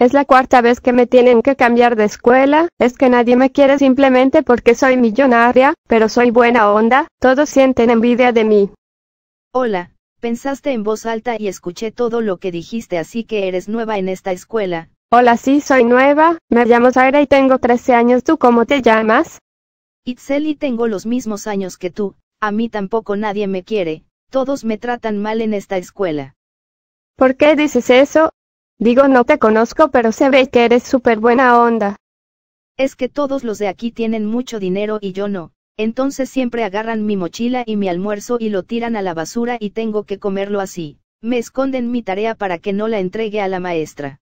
Es la cuarta vez que me tienen que cambiar de escuela, es que nadie me quiere simplemente porque soy millonaria, pero soy buena onda, todos sienten envidia de mí. Hola, pensaste en voz alta y escuché todo lo que dijiste así que eres nueva en esta escuela. Hola, sí, soy nueva, me llamo Zaira y tengo 13 años, ¿tú cómo te llamas? Itzeli tengo los mismos años que tú, a mí tampoco nadie me quiere, todos me tratan mal en esta escuela. ¿Por qué dices eso? Digo no te conozco pero se ve que eres súper buena onda. Es que todos los de aquí tienen mucho dinero y yo no, entonces siempre agarran mi mochila y mi almuerzo y lo tiran a la basura y tengo que comerlo así. Me esconden mi tarea para que no la entregue a la maestra.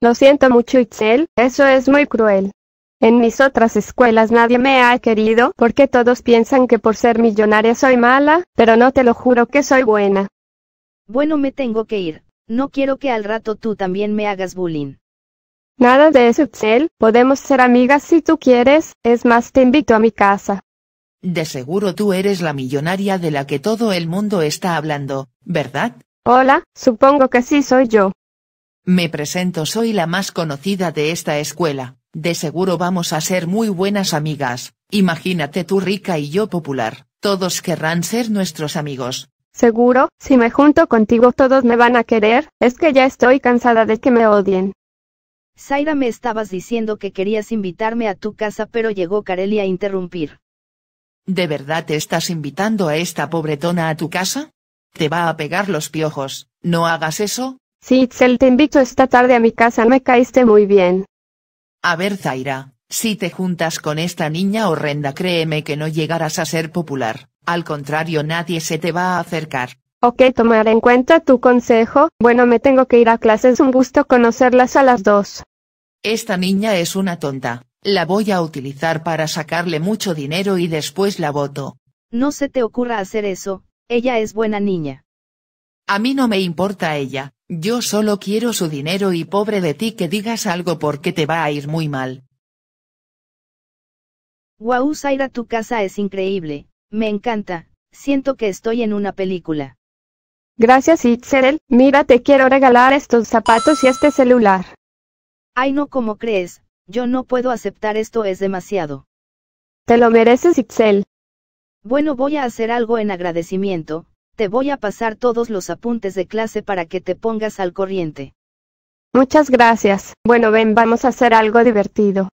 Lo siento mucho Itzel, eso es muy cruel. En mis otras escuelas nadie me ha querido porque todos piensan que por ser millonaria soy mala, pero no te lo juro que soy buena. Bueno, me tengo que ir. No quiero que al rato tú también me hagas bullying. Nada de eso, Cel. Podemos ser amigas si tú quieres, es más, te invito a mi casa. De seguro tú eres la millonaria de la que todo el mundo está hablando, ¿verdad? Hola, supongo que sí soy yo. Me presento, soy la más conocida de esta escuela. De seguro vamos a ser muy buenas amigas. Imagínate tú rica y yo popular. Todos querrán ser nuestros amigos. Seguro, si me junto contigo todos me van a querer, es que ya estoy cansada de que me odien. Zaira me estabas diciendo que querías invitarme a tu casa pero llegó Kareli a interrumpir. ¿De verdad te estás invitando a esta pobretona a tu casa? Te va a pegar los piojos, no hagas eso. Sí, Itzel, te invito esta tarde a mi casa, me caíste muy bien. A ver, Zaira, si te juntas con esta niña horrenda créeme que no llegarás a ser popular, al contrario nadie se te va a acercar. Ok, tomar en cuenta tu consejo. Bueno, me tengo que ir a clases. Un gusto conocerlas a las dos. Esta niña es una tonta. La voy a utilizar para sacarle mucho dinero y después la voto. No se te ocurra hacer eso. Ella es buena niña. A mí no me importa ella. Yo solo quiero su dinero y pobre de ti que digas algo porque te va a ir muy mal. Wow, Zaira, tu casa es increíble, me encanta, siento que estoy en una película. Gracias Itzel, mira te quiero regalar estos zapatos y este celular. Ay no, como crees, yo no puedo aceptar esto es demasiado. Te lo mereces Itzel. Bueno voy a hacer algo en agradecimiento, te voy a pasar todos los apuntes de clase para que te pongas al corriente. Muchas gracias. Bueno ven vamos a hacer algo divertido.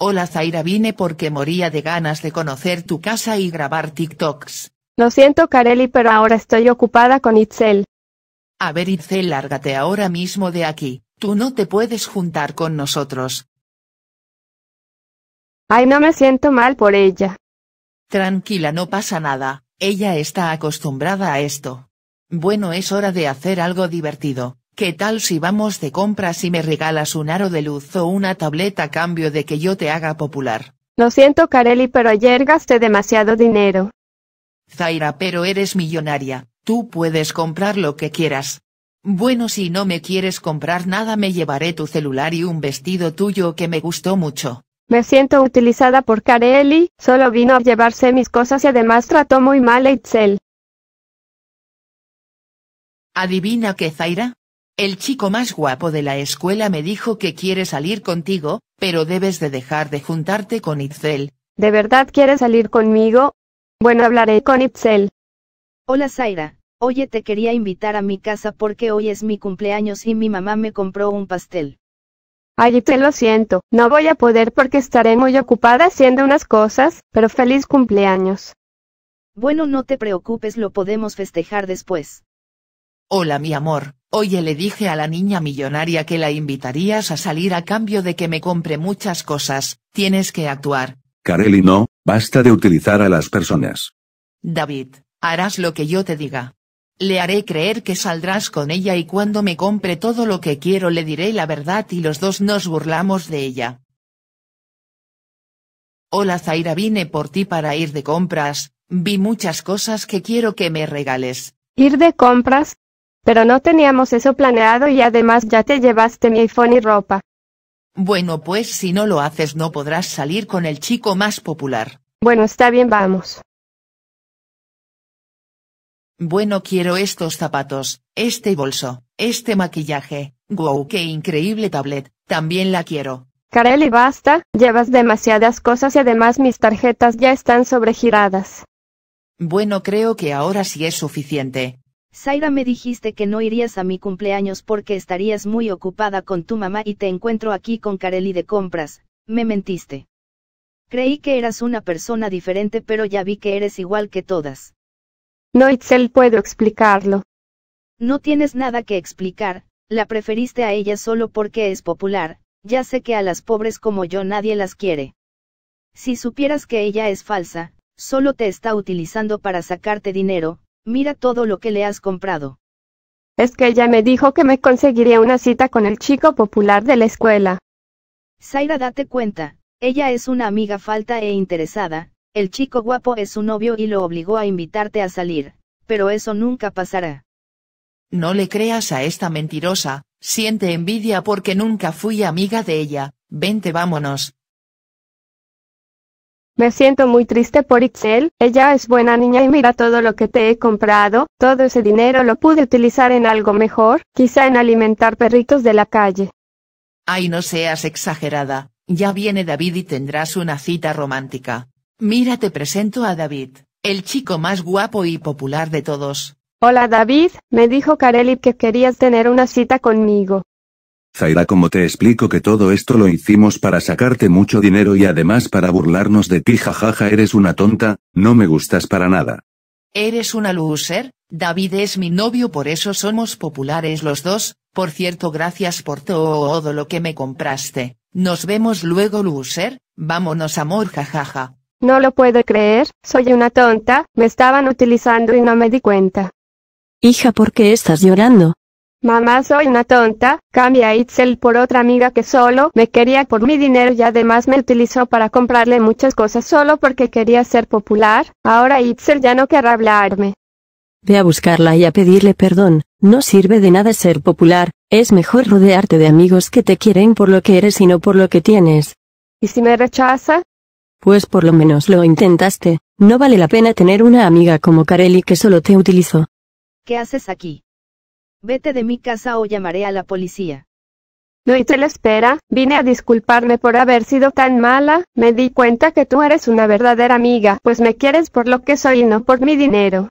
Hola Zaira vine porque moría de ganas de conocer tu casa y grabar TikToks. Lo siento Kareli pero ahora estoy ocupada con Itzel. A ver Itzel lárgate ahora mismo de aquí, tú no te puedes juntar con nosotros. Ay no me siento mal por ella. Tranquila no pasa nada, ella está acostumbrada a esto. Bueno es hora de hacer algo divertido. ¿Qué tal si vamos de compras y me regalas un aro de luz o una tableta a cambio de que yo te haga popular? Lo siento Kareli pero ayer gasté demasiado dinero. Zaira pero eres millonaria, tú puedes comprar lo que quieras. Bueno si no me quieres comprar nada me llevaré tu celular y un vestido tuyo que me gustó mucho. Me siento utilizada por Kareli, solo vino a llevarse mis cosas y además trató muy mal a Itzel. ¿Adivina qué Zaira? El chico más guapo de la escuela me dijo que quiere salir contigo, pero debes de dejar de juntarte con Itzel. ¿De verdad quieres salir conmigo? Bueno, hablaré con Itzel. Hola Zaira. Oye, te quería invitar a mi casa porque hoy es mi cumpleaños y mi mamá me compró un pastel. Ay, te lo siento, no voy a poder porque estaré muy ocupada haciendo unas cosas, pero feliz cumpleaños. Bueno, no te preocupes, lo podemos festejar después. Hola mi amor, oye le dije a la niña millonaria que la invitarías a salir a cambio de que me compre muchas cosas, tienes que actuar. Carelli no, basta de utilizar a las personas. David, harás lo que yo te diga. Le haré creer que saldrás con ella y cuando me compre todo lo que quiero le diré la verdad y los dos nos burlamos de ella. Hola Zaira vine por ti para ir de compras, vi muchas cosas que quiero que me regales. ¿Ir de compras? Pero no teníamos eso planeado y además ya te llevaste mi iPhone y ropa. Bueno, pues si no lo haces no podrás salir con el chico más popular. Bueno, está bien, vamos. Bueno, quiero estos zapatos, este bolso, este maquillaje. Wow, qué increíble tablet, también la quiero. Kareli, basta, llevas demasiadas cosas y además mis tarjetas ya están sobregiradas. Bueno, creo que ahora sí es suficiente. Zaira me dijiste que no irías a mi cumpleaños porque estarías muy ocupada con tu mamá y te encuentro aquí con Kareli de compras, me mentiste. Creí que eras una persona diferente pero ya vi que eres igual que todas. No, Itzel, puedo explicarlo. No tienes nada que explicar, la preferiste a ella solo porque es popular, ya sé que a las pobres como yo nadie las quiere. Si supieras que ella es falsa, solo te está utilizando para sacarte dinero, Mira todo lo que le has comprado. Es que ella me dijo que me conseguiría una cita con el chico popular de la escuela. Zaira, date cuenta, ella es una amiga falta e interesada, el chico guapo es su novio y lo obligó a invitarte a salir, pero eso nunca pasará. No le creas a esta mentirosa, siente envidia porque nunca fui amiga de ella, vente vámonos, me siento muy triste por Ixel, ella es buena niña y mira todo lo que te he comprado, todo ese dinero lo pude utilizar en algo mejor, quizá en alimentar perritos de la calle. Ay, no seas exagerada, ya viene David y tendrás una cita romántica. Mira, te presento a David, el chico más guapo y popular de todos. Hola David, me dijo Kareli que querías tener una cita conmigo. Zaira, como te explico que todo esto lo hicimos para sacarte mucho dinero y además para burlarnos de ti, jajaja, eres una tonta, no me gustas para nada. Eres una loser, David es mi novio, por eso somos populares los dos, por cierto, gracias por todo lo que me compraste. Nos vemos luego, loser, vámonos amor, jajaja. No lo puedo creer, soy una tonta, me estaban utilizando y no me di cuenta. Hija, ¿por qué estás llorando? Mamá soy una tonta, cambia a Itzel por otra amiga que solo me quería por mi dinero y además me utilizó para comprarle muchas cosas solo porque quería ser popular, ahora Itzel ya no querrá hablarme. Ve a buscarla y a pedirle perdón, no sirve de nada ser popular, es mejor rodearte de amigos que te quieren por lo que eres y no por lo que tienes. ¿Y si me rechaza? Pues por lo menos lo intentaste, no vale la pena tener una amiga como Kareli que solo te utilizó. ¿Qué haces aquí? Vete de mi casa o llamaré a la policía. No te la espera, vine a disculparme por haber sido tan mala, me di cuenta que tú eres una verdadera amiga, pues me quieres por lo que soy y no por mi dinero.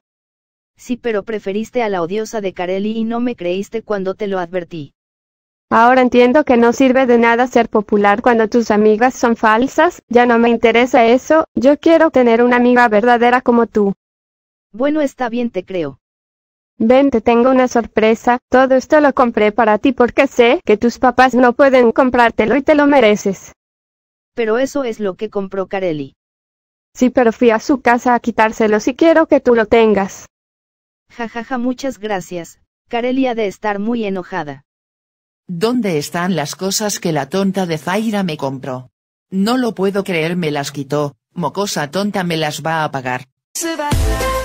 Sí, pero preferiste a la odiosa de Carelli y no me creíste cuando te lo advertí. Ahora entiendo que no sirve de nada ser popular cuando tus amigas son falsas, ya no me interesa eso, yo quiero tener una amiga verdadera como tú. Bueno, está bien, te creo. Ven, te tengo una sorpresa, todo esto lo compré para ti porque sé que tus papás no pueden comprártelo y te lo mereces. Pero eso es lo que compró Carelli. Sí, pero fui a su casa a quitárselo si quiero que tú lo tengas. Jajaja, ja, ja, muchas gracias. Carelli ha de estar muy enojada. ¿Dónde están las cosas que la tonta de Zaira me compró? No lo puedo creer, me las quitó, mocosa tonta me las va a pagar. Se va.